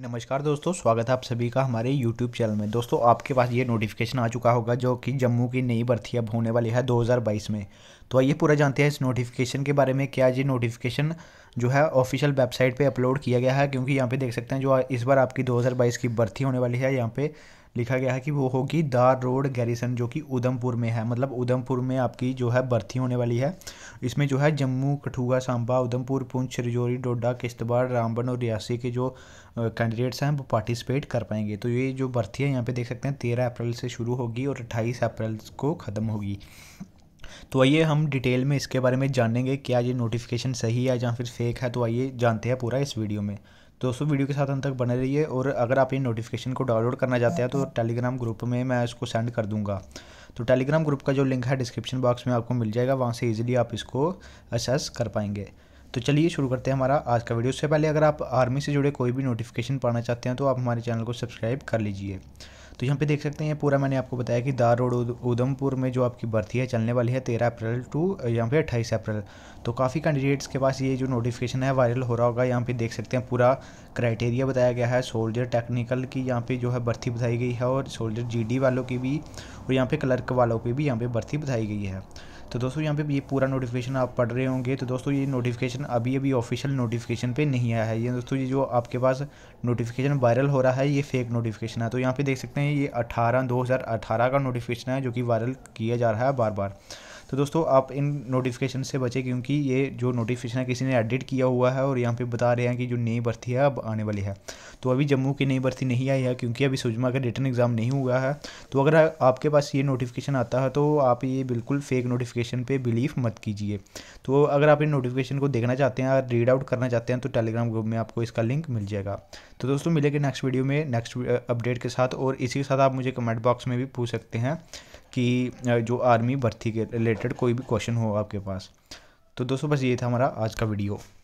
नमस्कार दोस्तों स्वागत है आप सभी का हमारे YouTube चैनल में दोस्तों आपके पास ये नोटिफिकेशन आ चुका होगा जो कि जम्मू की नई भर्ती अब होने वाली है 2022 में तो आइए पूरा जानते हैं इस नोटिफिकेशन के बारे में क्या ये नोटिफिकेशन जो है ऑफिशियल वेबसाइट पे अपलोड किया गया है क्योंकि यहाँ पे देख सकते हैं जो इस बार आपकी दो की भर्ती होने वाली है यहाँ पर लिखा गया है कि वो होगी दार रोड गैरिसन जो कि उधमपुर में है मतलब उधमपुर में आपकी जो है भर्ती होने वाली है इसमें जो है जम्मू कठुआ सांबा उधमपुर पुंछ रजौरी डोडा किश्तवाड़ रामबन और रियासी के जो कैंडिडेट्स हैं वो पार्टिसिपेट कर पाएंगे तो ये जो भर्ती है यहाँ पे देख सकते हैं तेरह अप्रैल से शुरू होगी और अट्ठाईस अप्रैल को ख़त्म होगी तो आइए हम डिटेल में इसके बारे में जानेंगे क्या ये नोटिफिकेशन सही है या फिर फेक है तो आइए जानते हैं पूरा इस वीडियो में तो दोस्तों वीडियो के साथ अंत तक बने रहिए और अगर आप ये नोटिफिकेशन को डाउनलोड करना चाहते हैं तो टेलीग्राम ग्रुप में मैं इसको सेंड कर दूंगा तो टेलीग्राम ग्रुप का जो लिंक है डिस्क्रिप्शन बॉक्स में आपको मिल जाएगा वहाँ से ईजिली आप इसको एक्सेस कर पाएंगे तो चलिए शुरू करते हैं हमारा आज का वीडियो उससे पहले अगर आप आर्मी से जुड़े कोई भी नोटिफिकेशन पाना चाहते हैं तो आप हमारे चैनल को सब्सक्राइब कर लीजिए तो यहाँ पे देख सकते हैं पूरा मैंने आपको बताया कि दार रोड उधमपुर में जो आपकी भर्ती है चलने वाली है तेरह अप्रैल टू यहाँ पे अट्ठाईस अप्रैल तो काफ़ी कैंडिडेट्स के पास ये जो नोटिफिकेशन है वायरल हो रहा होगा यहाँ पे देख सकते हैं पूरा क्राइटेरिया बताया गया है सोल्जर टेक्निकल की यहाँ पे जो है भर्ती बताई गई है और सोल्जर जी वालों की भी और यहाँ पर क्लर्क वालों की भी यहाँ पर भर्ती बताई गई है तो दोस्तों यहाँ पे ये पूरा नोटिफिकेशन आप पढ़ रहे होंगे तो दोस्तों ये नोटिफिकेशन अभी अभी ऑफिशियल नोटिफिकेशन पे नहीं आया है ये दोस्तों ये जो आपके पास नोटिफिकेशन वायरल हो रहा है ये फेक नोटिफिकेशन है तो यहाँ पे देख सकते हैं ये अठारह दो का नोटिफिकेशन है जो कि वायरल किया जा रहा है बार बार तो दोस्तों आप इन नोटिफिकेशन से बचें क्योंकि ये जो नोटिफिकेशन है किसी ने एडिट किया हुआ है और यहाँ पे बता रहे हैं कि जो नई भर्ती है अब आने वाली है तो अभी जम्मू की नई भर्ती नहीं आई है क्योंकि अभी सुजमा का रिटर्न एग्ज़ाम नहीं हुआ है तो अगर आपके पास ये नोटिफिकेशन आता है तो आप ये बिल्कुल फेक नोटिफिकेशन पर बिलीव मत कीजिए तो अगर आप इन नोटिफिकेशन को देखना चाहते हैं रीड आउट करना चाहते हैं तो टेलीग्राम ग्रुप में आपको इसका लिंक मिल जाएगा तो दोस्तों मिलेगा नेक्स्ट वीडियो में नेक्स्ट अपडेट के साथ और इसी के साथ आप मुझे कमेंट बॉक्स में भी पूछ सकते हैं कि जो आर्मी भर्ती के रिलेटेड कोई भी क्वेश्चन हो आपके पास तो दोस्तों बस ये था हमारा आज का वीडियो